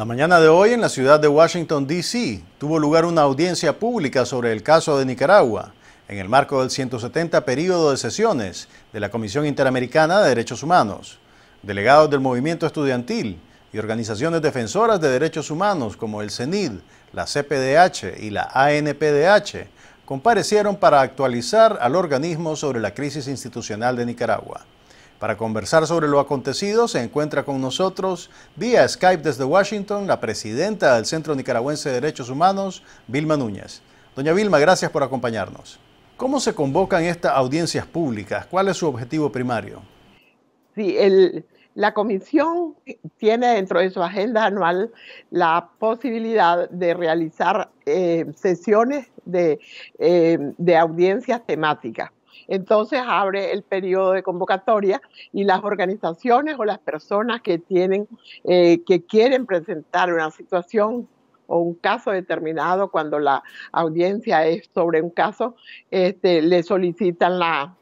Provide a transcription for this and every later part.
La mañana de hoy en la ciudad de Washington, D.C., tuvo lugar una audiencia pública sobre el caso de Nicaragua, en el marco del 170 período de sesiones de la Comisión Interamericana de Derechos Humanos. Delegados del movimiento estudiantil y organizaciones defensoras de derechos humanos como el CENID, la CPDH y la ANPDH comparecieron para actualizar al organismo sobre la crisis institucional de Nicaragua. Para conversar sobre lo acontecido se encuentra con nosotros vía Skype desde Washington la presidenta del Centro Nicaragüense de Derechos Humanos, Vilma Núñez. Doña Vilma, gracias por acompañarnos. ¿Cómo se convocan estas audiencias públicas? ¿Cuál es su objetivo primario? Sí, la comisión tiene dentro de su agenda anual la posibilidad de realizar eh, sesiones eh, de audiencias temáticas entonces abre el periodo de convocatoria y las organizaciones o las personas que tienen, eh, que quieren presentar una situación o un caso determinado cuando la audiencia es sobre un caso, este, le solicitan la,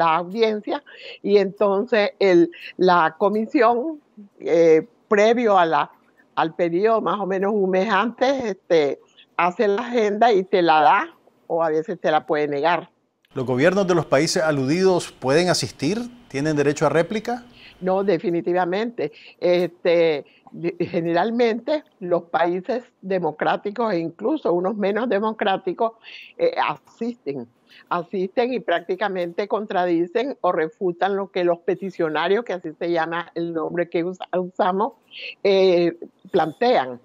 audiencia y entonces el, la comisión eh, previo a la, al periodo, más o menos un mes antes, este, hace la agenda y te la da o a veces te la puede negar. ¿Los gobiernos de los países aludidos pueden asistir? ¿Tienen derecho a réplica? No, definitivamente. Este, generalmente los países democráticos e incluso unos menos democráticos eh, asisten, asisten y prácticamente contradicen o refutan lo que los peticionarios, que así se llama el nombre que usamos, eh, plantean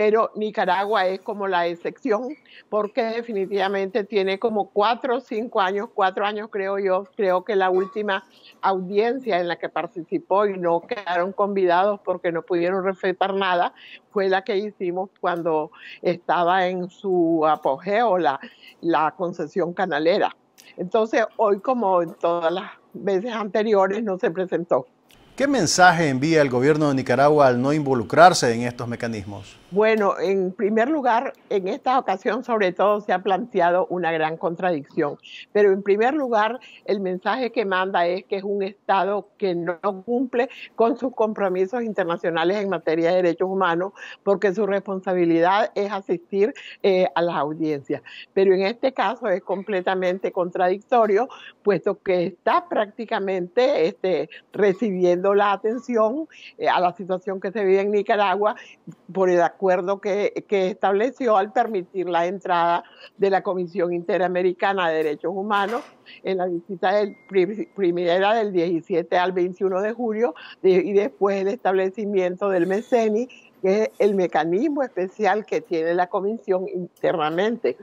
pero Nicaragua es como la excepción porque definitivamente tiene como cuatro o cinco años, cuatro años creo yo, creo que la última audiencia en la que participó y no quedaron convidados porque no pudieron respetar nada fue la que hicimos cuando estaba en su apogeo la, la concesión canalera. Entonces hoy como en todas las veces anteriores no se presentó. ¿Qué mensaje envía el gobierno de Nicaragua al no involucrarse en estos mecanismos? Bueno, en primer lugar, en esta ocasión sobre todo se ha planteado una gran contradicción, pero en primer lugar el mensaje que manda es que es un Estado que no cumple con sus compromisos internacionales en materia de derechos humanos porque su responsabilidad es asistir eh, a las audiencias. Pero en este caso es completamente contradictorio, puesto que está prácticamente este, recibiendo la atención eh, a la situación que se vive en Nicaragua por el acuerdo que, estableció al permitir la entrada de la Comisión Interamericana de Derechos Humanos en la visita del, primera del 17 al 21 de julio y después el establecimiento del MECENI, que es el mecanismo especial que tiene la Comisión internamente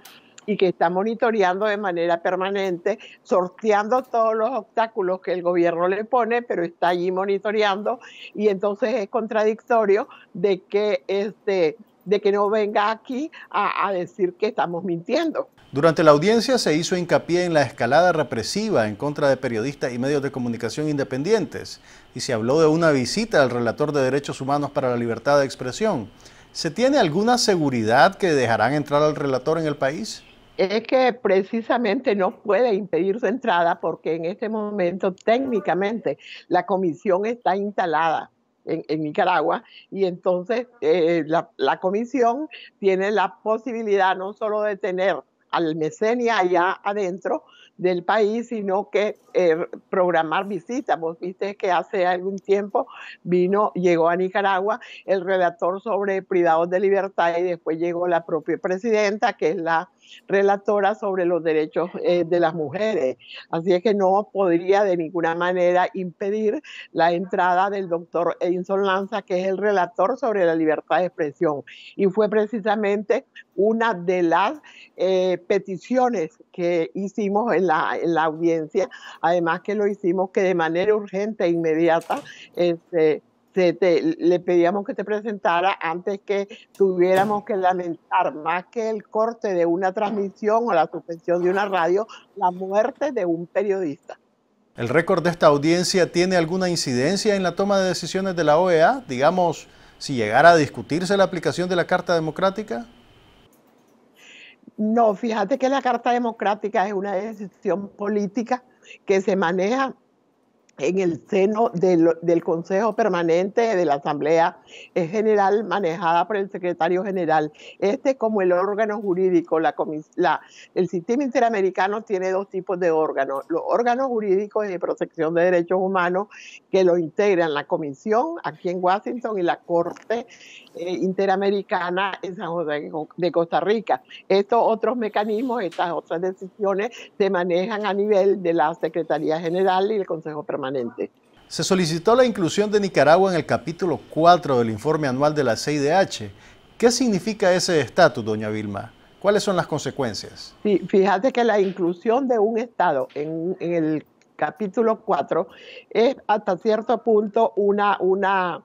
y que está monitoreando de manera permanente, sorteando todos los obstáculos que el gobierno le pone, pero está allí monitoreando y entonces es contradictorio de que este de que no venga aquí a, a, decir que estamos mintiendo. Durante la audiencia se hizo hincapié en la escalada represiva en contra de periodistas y medios de comunicación independientes y se habló de una visita al relator de derechos humanos para la libertad de expresión. ¿Se tiene alguna seguridad que dejarán entrar al relator en el país? es que precisamente no puede impedir su entrada porque en este momento técnicamente la comisión está instalada. En, Nicaragua y entonces eh, la, comisión tiene la posibilidad no solo de tener al mecenia allá adentro del país, sino que eh, programar visitas. Vos viste que hace algún tiempo vino, llegó a Nicaragua el redactor sobre privados de libertad y después llegó la propia presidenta, que es la relatora sobre los derechos eh, de las mujeres. Así es que no podría de ninguna manera impedir la entrada del doctor Edinson Lanza, que es el relator sobre la libertad de expresión. Y fue precisamente una de las eh, peticiones que hicimos en la, audiencia, además que lo hicimos que de manera urgente e inmediata este, le pedíamos que te presentara antes que tuviéramos que lamentar más que el corte de una transmisión o la suspensión de una radio, la muerte de un periodista. ¿El récord de esta audiencia tiene alguna incidencia en la toma de decisiones de la OEA? Digamos, si llegara a discutirse la aplicación de la Carta Democrática. No, fíjate que la Carta Democrática es una decisión política que se maneja en el seno del, Consejo Permanente de la Asamblea General manejada por el secretario general. Este como el órgano jurídico, la, la, el sistema interamericano tiene dos tipos de órganos, los órganos jurídicos de protección de derechos humanos que lo integran la Comisión aquí en Washington y la Corte eh, Interamericana en San José de Costa Rica. Estos otros mecanismos, estas otras decisiones se manejan a nivel de la Secretaría General y el Consejo Permanente se solicitó la inclusión de Nicaragua en el capítulo 4 del informe anual de la CIDH. ¿Qué significa ese estatus, doña Vilma? ¿Cuáles son las consecuencias? fíjate que la inclusión de un Estado en, el capítulo 4 es hasta cierto punto una, una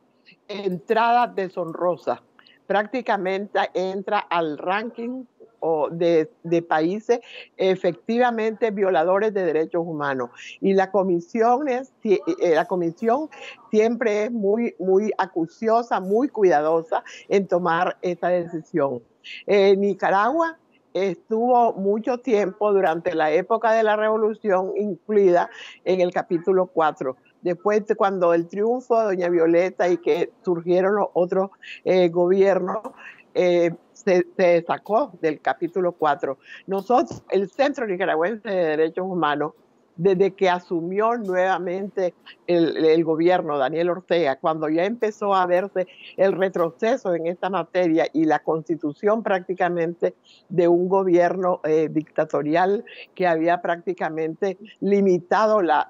entrada deshonrosa. Prácticamente entra al ranking o de, países efectivamente violadores de derechos humanos. Y la comisión, es, eh, eh, la comisión siempre es muy, muy acuciosa, muy cuidadosa en tomar esta decisión. Eh, Nicaragua estuvo mucho tiempo durante la época de la revolución incluida en el capítulo 4 después cuando el triunfo de Doña Violeta y que surgieron los otros gobiernos, eh, se, sacó del capítulo 4. Nosotros, el Centro Nicaragüense de Derechos Humanos, desde que asumió nuevamente el, gobierno Daniel Ortega, cuando ya empezó a verse el retroceso en esta materia y la constitución prácticamente de un gobierno eh, dictatorial que había prácticamente limitado la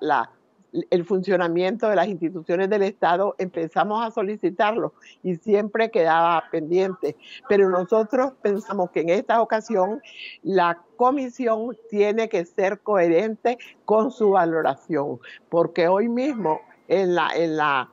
el funcionamiento de las instituciones del Estado, empezamos a solicitarlo y siempre quedaba pendiente. Pero nosotros pensamos que en esta ocasión la comisión tiene que ser coherente con su valoración, porque hoy mismo en la,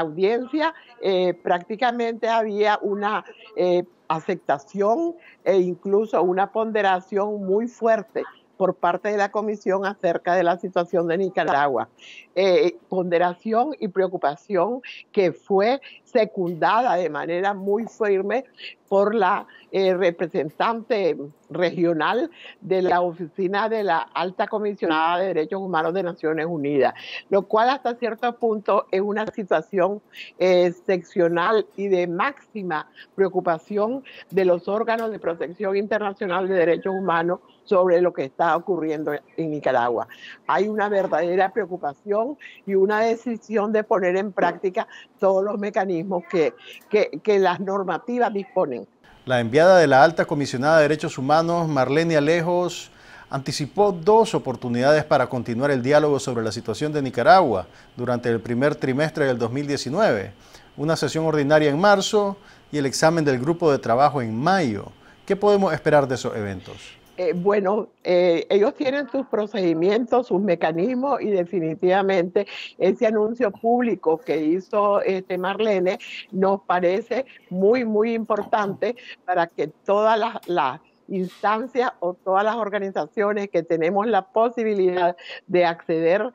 audiencia eh, prácticamente había una... Eh, aceptación e incluso una ponderación muy fuerte por parte de la Comisión acerca de la situación de Nicaragua. Eh, ponderación y preocupación que fue secundada de manera muy firme por la eh, representante regional de la Oficina de la Alta Comisionada de Derechos Humanos de Naciones Unidas, lo cual hasta cierto punto es una situación excepcional eh, y de máxima preocupación de los órganos de protección internacional de derechos humanos sobre lo que está ocurriendo en Nicaragua. Hay una verdadera preocupación y una decisión de poner en práctica todos los mecanismos que, que las normativas disponen. La enviada de la alta comisionada de Derechos Humanos, Marlene Alejos, anticipó dos oportunidades para continuar el diálogo sobre la situación de Nicaragua durante el primer trimestre del 2019, una sesión ordinaria en marzo y el examen del grupo de trabajo en mayo. ¿Qué podemos esperar de esos eventos? Eh, bueno, eh, ellos tienen sus procedimientos, sus mecanismos y definitivamente ese anuncio público que hizo este Marlene nos parece muy, muy importante para que todas las instancia o todas las organizaciones que tenemos la posibilidad de acceder,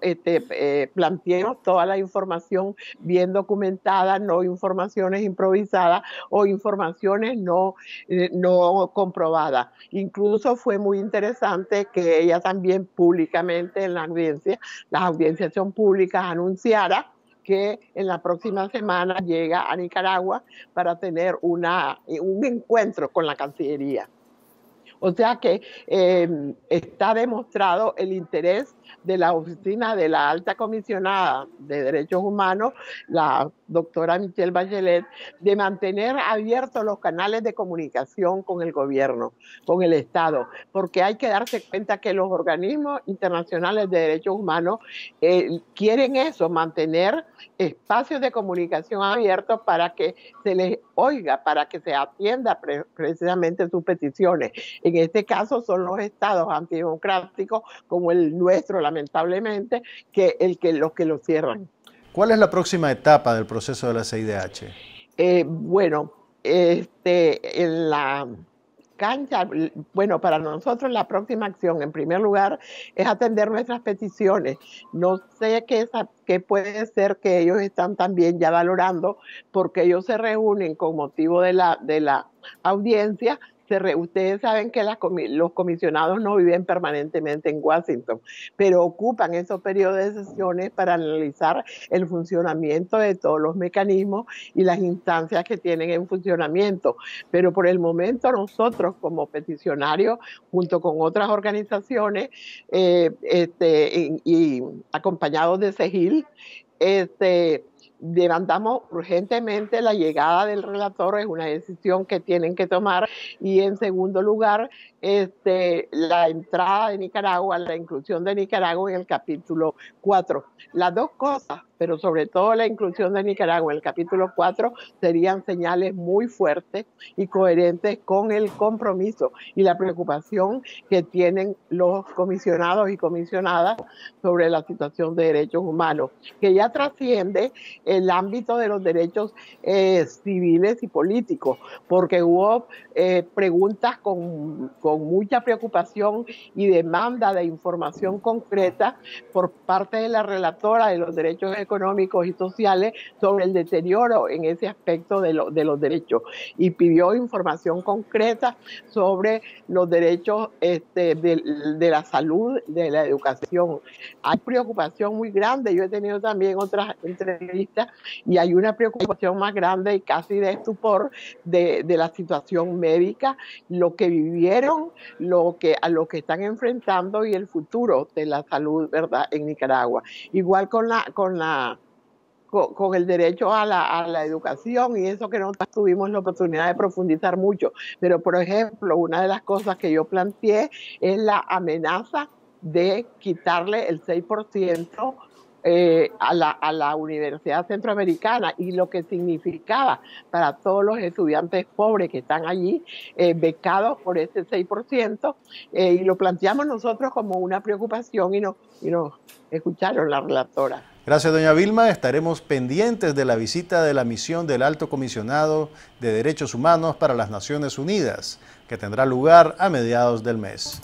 este, eh, planteemos toda la información bien documentada, no informaciones improvisadas o informaciones no, eh, no comprobadas. Incluso fue muy interesante que ella también públicamente en la audiencia, las audiencias son públicas, anunciara que en la próxima semana llega a Nicaragua para tener una, un encuentro con la Cancillería. O sea que em, está demostrado el interés de la oficina de la alta comisionada de derechos humanos, la doctora Michelle Bachelet, de mantener abiertos los canales de comunicación con el gobierno, con el Estado, porque hay que darse cuenta que los organismos internacionales de derechos humanos eh, quieren eso, mantener espacios de comunicación abiertos para que se les oiga, para que se atienda precisamente sus peticiones. En este caso son los estados antidemocráticos como el nuestro, lamentablemente, que, el que los que lo cierran. ¿Cuál es la próxima etapa del proceso de la CIDH? Eh, bueno, este, en la cancha, bueno, para nosotros la próxima acción, en primer lugar, es atender nuestras peticiones. No sé qué, puede ser que ellos están también ya valorando, porque ellos se reúnen con motivo de la audiencia ustedes saben que los comisionados no viven permanentemente en Washington, pero ocupan esos periodos de sesiones para analizar el funcionamiento de todos los mecanismos y las instancias que tienen en funcionamiento. Pero por el momento nosotros como peticionarios, junto con otras organizaciones eh, este, y, acompañados de CEGIL, este, demandamos urgentemente la llegada del relator, es una decisión que tienen que tomar. Y en segundo lugar, este, la entrada de Nicaragua, la inclusión de Nicaragua en el capítulo 4. Las dos cosas pero sobre todo la inclusión de Nicaragua en el capítulo 4 serían señales muy fuertes y coherentes con el compromiso y la preocupación que tienen los comisionados y comisionadas sobre la situación de derechos humanos, que ya trasciende el ámbito de los derechos eh, civiles y políticos, porque hubo eh, preguntas con, con mucha preocupación y demanda de información concreta por parte de la relatora de los derechos económicos y sociales sobre el deterioro en ese aspecto de, los derechos y pidió información concreta sobre los derechos este, de, la salud, de la educación. Hay preocupación muy grande, yo he tenido también otras entrevistas y hay una preocupación más grande y casi de estupor de, de la situación médica, lo que vivieron, lo que, a lo que están enfrentando y el futuro de la salud, ¿verdad?, en Nicaragua. Igual con la, con la con, el derecho a la, educación y eso que no tuvimos la oportunidad de profundizar mucho. Pero, por ejemplo, una de las cosas que yo planteé es la amenaza de quitarle el 6% eh, a, la, a la Universidad Centroamericana y lo que significaba para todos los estudiantes pobres que están allí eh, becados por ese 6%. Eh, y lo planteamos nosotros como una preocupación y, no, y nos escucharon la relatora. Gracias, doña Vilma. Estaremos pendientes de la visita de la misión del Alto Comisionado de Derechos Humanos para las Naciones Unidas, que tendrá lugar a mediados del mes.